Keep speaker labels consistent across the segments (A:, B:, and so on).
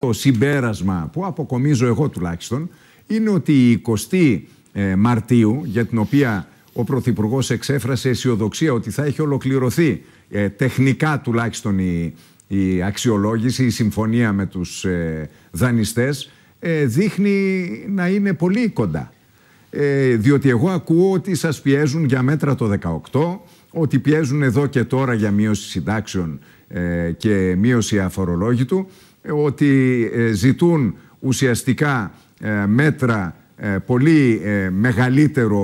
A: Το συμπέρασμα που αποκομίζω εγώ τουλάχιστον είναι ότι η 20 ε, Μαρτίου, για την οποία ο Πρωθυπουργός εξέφρασε αισιοδοξία ότι θα έχει ολοκληρωθεί ε, τεχνικά τουλάχιστον η, η αξιολόγηση, η συμφωνία με τους ε, δανειστές, ε, δείχνει να είναι πολύ κοντά. Διότι εγώ ακούω ότι σας πιέζουν για μέτρα το 18, ότι πιέζουν εδώ και τώρα για μείωση συντάξεων και μείωση αφορολόγητου ότι ε, ζητούν ουσιαστικά ε, μέτρα ε, πολύ μεγαλύτερο,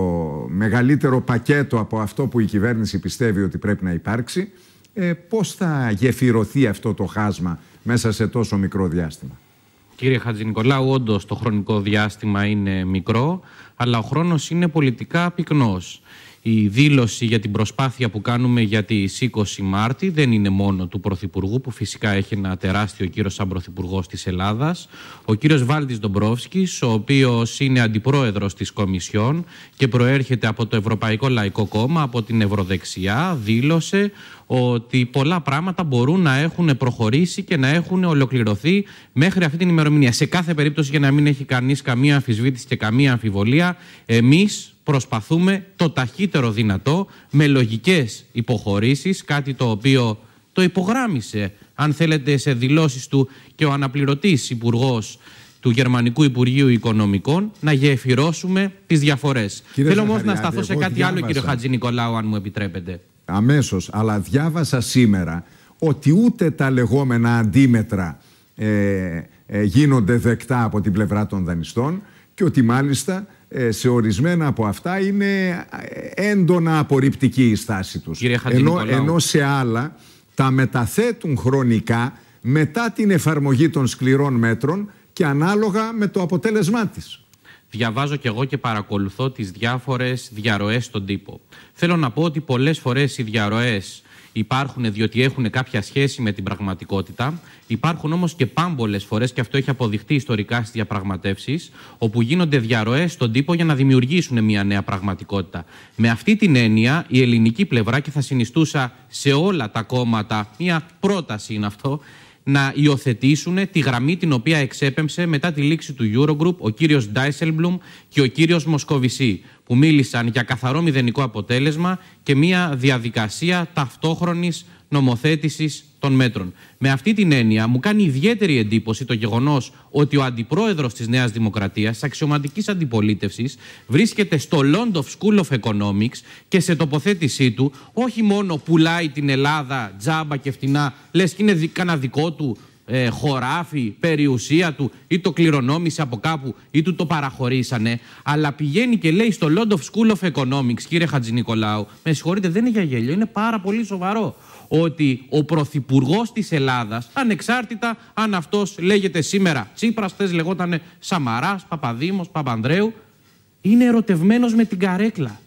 A: μεγαλύτερο πακέτο από αυτό που η κυβέρνηση πιστεύει ότι πρέπει να υπάρξει. πώς θα γεφυρωθεί αυτό το χάσμα μέσα σε τόσο μικρό διάστημα.
B: Κύριε Χατζηνικολάου, όντως το χρονικό διάστημα είναι μικρό, αλλά ο χρόνος είναι πολιτικά πυκνός η δήλωση για την προσπάθεια που κάνουμε για τι 20 Μάρτη δεν είναι μόνο του Πρωθυπουργού, που φυσικά έχει ένα τεράστιο κύριο σαν Πρωθυπουργός της Ελλάδας. Ο κύριος Βάλτης Ντομπρόφσκης, ο οποίος είναι αντιπρόεδρος της Κομισιόν και προέρχεται από το Ευρωπαϊκό Λαϊκό Κόμμα, από την Ευρωδεξιά, δήλωσε ότι πολλά πράγματα μπορούν να έχουν προχωρήσει και να έχουν ολοκληρωθεί μέχρι αυτή την ημερομηνία. Σε κάθε περίπτωση, για να μην έχει κανείς καμία αμφισβήτηση και καμία αμφιβολία, εμείς προσπαθούμε το ταχύτερο δυνατό με λογικές υποχωρήσεις, κάτι το οποίο το υπογράμμισε, αν θέλετε, σε δηλώσεις του και ο αναπληρωτής υπουργός του Γερμανικού Υπουργείου Οικονομικών, να γεφυρώσουμε τις διαφορές. Θέλω όμως να σταθώ σε κάτι άλλο, κύριο Χατζη Νικολάου, αν μου επιτρέπετε.
A: Αμέσως, αλλά διάβασα σήμερα ότι ούτε τα λεγόμενα αντίμετρα ε, ε γίνονται δεκτά από την πλευρά των δανειστών και ότι μάλιστα ε, σε ορισμένα από αυτά είναι ε, έντονα απορριπτική η στάση τους. Ενώ, ενώ σε άλλα τα μεταθέτουν χρονικά μετά την εφαρμογή των σκληρών μέτρων και ανάλογα με το αποτέλεσμά της.
B: Διαβάζω και εγώ και παρακολουθώ τις διάφορες διαρροές στον τύπο. Θέλω να πω ότι πολλές φορές οι διαρροές υπάρχουν διότι έχουν κάποια σχέση με την πραγματικότητα. Υπάρχουν όμως και πάμπολες φορές, και αυτό έχει αποδειχτεί ιστορικά στις διαπραγματεύσεις, όπου γίνονται διαρροές στον τύπο για να δημιουργήσουν μια νέα πραγματικότητα. Με αυτή την έννοια, η ελληνική πλευρά, και θα συνιστούσα σε όλα τα κόμματα, μια πρόταση είναι αυτό, να υιοθετήσουν τη γραμμή την οποία εξέπεμψε μετά τη λήξη του Eurogroup ο κύριος Ντάισελμπλουμ και ο κύριος Μοσκοβισή που μίλησαν για καθαρό μηδενικό αποτέλεσμα και μια διαδικασία ταυτόχρονης νομοθέτησης των μέτρων. Με αυτή την έννοια μου κάνει ιδιαίτερη εντύπωση το γεγονός ότι ο αντιπρόεδρος της Νέας Δημοκρατίας, τη αξιωματικής αντιπολίτευσης, βρίσκεται στο London School of Economics και σε τοποθέτησή του όχι μόνο πουλάει την Ελλάδα τζάμπα και φτηνά, λες και είναι κανένα δικό του ε, χωράφι, περιουσία του ή το κληρονόμησε από κάπου ή του το παραχωρήσανε. Αλλά πηγαίνει και λέει στο London School of Economics, κύριε Χατζη Νικολάου με συγχωρείτε, δεν είναι για γέλιο, είναι πάρα πολύ σοβαρό ότι ο Πρωθυπουργός της Ελλάδας, ανεξάρτητα αν αυτός λέγεται σήμερα Τσίπρας, θες λεγόταν Σαμαράς, Παπαδήμος, Παπανδρέου, είναι ερωτευμένος με την καρέκλα.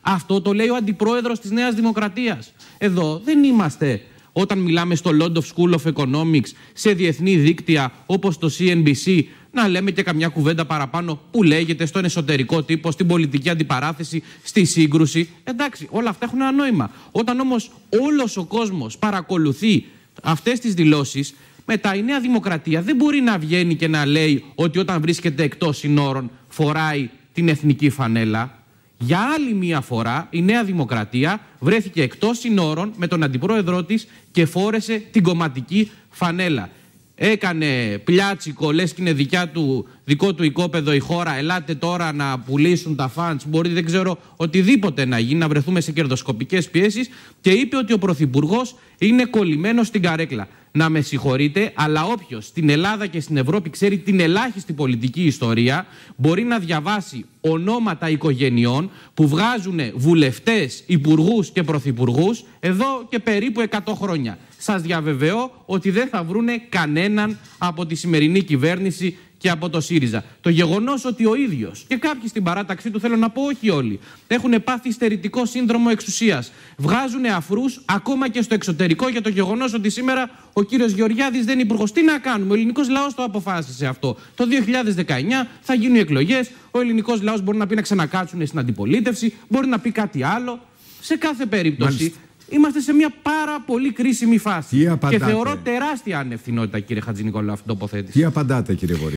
B: Αυτό το λέει ο αντιπρόεδρος της Νέας Δημοκρατίας. Εδώ δεν είμαστε όταν μιλάμε στο London School of Economics, σε διεθνή δίκτυα όπως το CNBC, να λέμε και καμιά κουβέντα παραπάνω που λέγεται στον εσωτερικό τύπο, στην πολιτική αντιπαράθεση, στη σύγκρουση. Εντάξει, όλα αυτά έχουν ένα νόημα. Όταν όμως όλος ο κόσμος παρακολουθεί αυτές τις δηλώσεις, μετά η Νέα Δημοκρατία δεν μπορεί να βγαίνει και να λέει ότι όταν βρίσκεται εκτός συνόρων φοράει την εθνική φανέλα. Για άλλη μία φορά η Νέα Δημοκρατία βρέθηκε εκτός συνόρων με τον αντιπρόεδρό της και φόρεσε την κομματική φανέλα. Έκανε πλιάτσικο, λες και είναι δικιά του δικό του οικόπεδο η χώρα, ελάτε τώρα να πουλήσουν τα φαντς, μπορεί δεν ξέρω οτιδήποτε να γίνει, να βρεθούμε σε κερδοσκοπικές πιέσεις και είπε ότι ο Πρωθυπουργός είναι κολλημένος στην καρέκλα. Να με συγχωρείτε, αλλά όποιος στην Ελλάδα και στην Ευρώπη ξέρει την ελάχιστη πολιτική ιστορία, μπορεί να διαβάσει ονόματα οικογενειών που βγάζουν βουλευτές, υπουργούς και πρωθυπουργούς εδώ και περίπου 100 χρόνια. Σας διαβεβαιώ ότι δεν θα βρούνε κανέναν από τη σημερινή κυβέρνηση και από το ΣΥΡΙΖΑ. Το γεγονός ότι ο ίδιος και κάποιοι στην παράταξή του, θέλω να πω όχι όλοι, έχουν πάθει στερητικό σύνδρομο εξουσίας. Βγάζουν αφρούς ακόμα και στο εξωτερικό για το γεγονός ότι σήμερα ο κύριος Γεωργιάδης δεν είναι υπουργός. Τι να κάνουμε, ο ελληνικός λαός το αποφάσισε αυτό. Το 2019 θα γίνουν οι εκλογές, ο ελληνικός λαός μπορεί να πει να ξανακάτσουν στην αντιπολίτευση, μπορεί να πει κάτι άλλο. Σε κάθε περίπτωση, Μάλιστα. Είμαστε σε μια
A: πάρα πολύ κρίσιμη φάση. και θεωρώ
B: τεράστια ανευθυνότητα, κύριε Χατζηνικόλα, αυτή την τοποθέτηση.
A: Τι απαντάτε, κύριε Βορή.